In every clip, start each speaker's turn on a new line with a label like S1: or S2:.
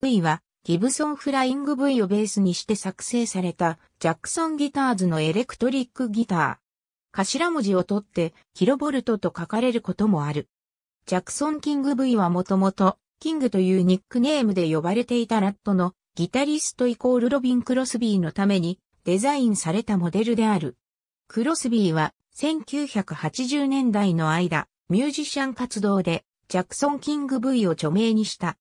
S1: V は、ギブソンフライング V をベースにして作成された、ジャクソンギターズのエレクトリックギター。頭文字を取って、キロボルトと書かれることもある。ジャクソンキング V はもともと、キングというニックネームで呼ばれていたラットの、ギタリストイコールロビン・クロスビーのために、デザインされたモデルである。クロスビーは、1980年代の間、ミュージシャン活動で、ジャクソン・キング V を著名にした。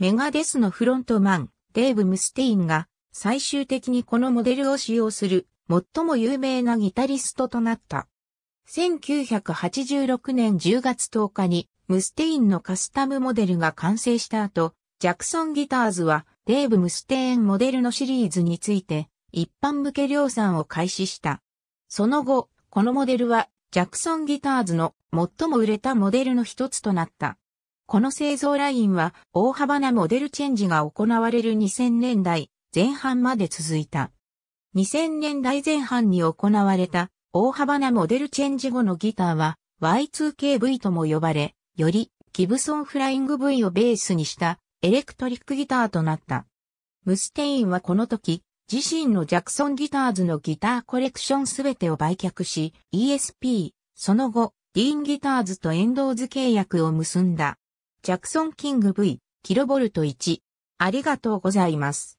S1: メガデスのフロントマン、デーブ・ムステインが、最終的にこのモデルを使用する、最も有名なギタリストとなった。1986年10月10日に、ムステインのカスタムモデルが完成した後、ジャクソンギターズは、デーブ・ムステインモデルのシリーズについて、一般向け量産を開始した。その後、このモデルは、ジャクソンギターズの最も売れたモデルの一つとなった。この製造ラインは大幅なモデルチェンジが行われる2000年代前半まで続いた。2000年代前半に行われた大幅なモデルチェンジ後のギターは Y2KV とも呼ばれ、よりギブソンフライング V をベースにしたエレクトリックギターとなった。ムステインはこの時、自身のジャクソンギターズのギターコレクションすべてを売却し、ESP、その後、ディーンギターズとエンドーズ契約を結んだ。ジャクソンキング V、キロボルト1。ありがとうございます。